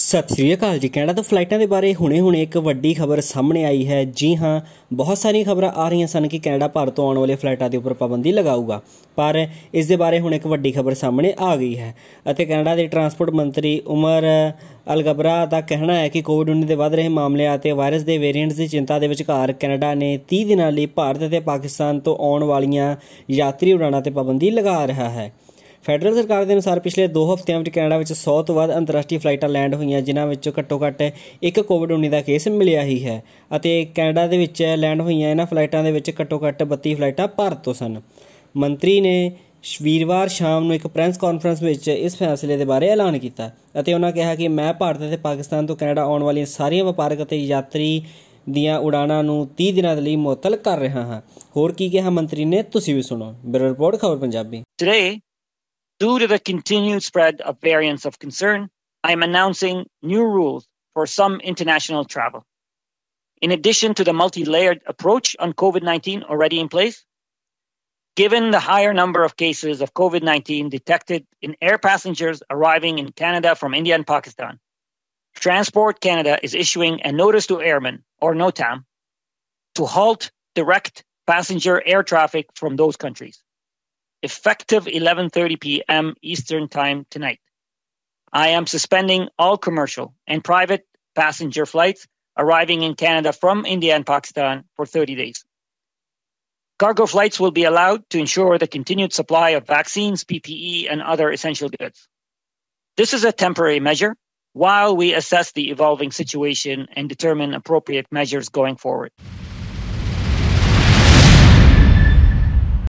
ਸਤਿ ਸ਼੍ਰੀ ਅਕਾਲ ਜੀ ਕੈਨੇਡਾ ਤੋਂ ਫਲਾਈਟਾਂ ਦੇ ਬਾਰੇ ਹੁਣੇ-ਹੁਣੇ ਇੱਕ ਵੱਡੀ ਖਬਰ ਸਾਹਮਣੇ ਆਈ ਹੈ ਜੀ ਹਾਂ ਬਹੁਤ ਸਾਰੀਆਂ ਖਬਰਾਂ ਆ ਰਹੀਆਂ ਸਨ ਕਿ ਕੈਨੇਡਾ ਭਾਰਤ ਤੋਂ ਆਉਣ ਵਾਲੇ ਫਲਾਈਟਾਂ ਦੇ ਉੱਪਰ ਪਾਬੰਦੀ ਲਗਾਊਗਾ ਪਰ ਇਸ ਦੇ ਬਾਰੇ ਹੁਣ ਇੱਕ ਵੱਡੀ ਖਬਰ ਸਾਹਮਣੇ ਆ ਗਈ ਹੈ ਅਤੇ ਕੈਨੇਡਾ ਦੇ ਟਰਾਂਸਪੋਰਟ ਮੰਤਰੀ ਉਮਰ ਅਲਗਬਰਾ ਦਾ ਕਹਿਣਾ ਹੈ ਕਿ ਕੋਵਿਡ-19 ਦੇ ਵੱਧ ਰਹੇ ਮਾਮਲੇ ਅਤੇ ਵਾਇਰਸ ਦੇ ਵੇਰੀਐਂਟਸ ਦੀ ਚਿੰਤਾ ਦੇ ਵਿਚਕਾਰ ਕੈਨੇਡਾ ਨੇ 30 ਦਿਨਾਂ ਲਈ ਭਾਰਤ ਅਤੇ ਪਾਕਿਸਤਾਨ ਤੋਂ ਆਉਣ ਵਾਲੀਆਂ ਯਾਤਰੀ ਉਡਾਣਾਂ ਤੇ ਪਾਬੰਦੀ ਲਗਾ ਰਿਹਾ ਹੈ ਫੈਡਰਲ ਸਰਕਾਰ ਦੇ ਅਨੁਸਾਰ ਪਿਛਲੇ 2 ਹਫ਼ਤਿਆਂ ਵਿੱਚ ਕੈਨੇਡਾ ਵਿੱਚ 100 ਤੋਂ ਵੱਧ ਅੰਤਰਰਾਸ਼ਟਰੀ ਫਲਾਈਟਾਂ ਲੈਂਡ ਹੋਈਆਂ ਜਿਨ੍ਹਾਂ ਵਿੱਚੋਂ ਘੱਟੋ-ਘੱਟ ਇੱਕ ਕੋਵਿਡ-19 ਦਾ ਕੇਸ ਮਿਲਿਆ ਹੀ ਹੈ ਅਤੇ ਕੈਨੇਡਾ ਦੇ ਵਿੱਚ ਲੈਂਡ ਹੋਈਆਂ ਇਹਨਾਂ ਫਲਾਈਟਾਂ ਦੇ ਵਿੱਚ ਘੱਟੋ-ਘੱਟ 32 ਫਲਾਈਟਾਂ ਭਾਰਤ ਤੋਂ ਸਨ ਮੰਤਰੀ ਨੇ ਸ਼ਵੀਰਵਾਰ ਸ਼ਾਮ ਨੂੰ ਇੱਕ ਪ੍ਰੈਸ ਕਾਨਫਰੰਸ ਵਿੱਚ ਇਸ ਫੈਸਲੇ ਦੇ ਬਾਰੇ ਐਲਾਨ ਕੀਤਾ ਅਤੇ ਉਹਨਾਂ ਕਿਹਾ ਕਿ ਮੈਂ ਭਾਰਤ ਅਤੇ ਪਾਕਿਸਤਾਨ ਤੋਂ ਕੈਨੇਡਾ ਆਉਣ ਵਾਲੀਆਂ ਸਾਰੀਆਂ ਵਪਾਰਕ ਅਤੇ ਯਾਤਰੀ ਦੀਆਂ ਉਡਾਣਾਂ ਨੂੰ 30 ਦਿਨਾਂ ਦੇ ਲਈ ਮੁਅਤਲ ਕਰ ਰਿਹਾ ਹਾਂ ਹੋਰ ਕੀ ਕਿਹਾ ਮੰਤਰੀ ਨੇ ਤੁਸੀਂ ਵੀ ਸੁਣੋ ਬਿਊਰੋ ਰਿਪੋਰਟ ਖਬਰ Punjabi today Due to the continued spread of variants of concern, I am announcing new rules for some international travel. In addition to the multi layered approach on COVID 19 already in place, given the higher number of cases of COVID 19 detected in air passengers arriving in Canada from India and Pakistan, Transport Canada is issuing a notice to airmen, or NOTAM, to halt direct passenger air traffic from those countries effective 11:30 p.m. Eastern Time tonight. I am suspending all commercial and private passenger flights arriving in Canada from India and Pakistan for 30 days. Cargo flights will be allowed to ensure the continued supply of vaccines, PPE, and other essential goods. This is a temporary measure while we assess the evolving situation and determine appropriate measures going forward.